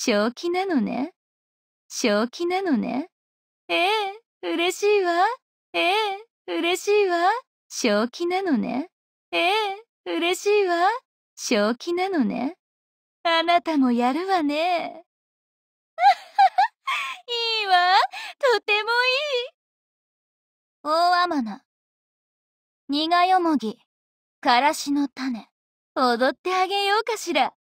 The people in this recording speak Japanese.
正気なのね。正気なのね。ええ嬉しいわ。ええ嬉しいわ。正気なのね。ええ嬉しいわ。正気なのね。あなたもやるわね。いいわ。とてもいい。大天菜。苦よもぎ。からしの種。踊ってあげようかしら。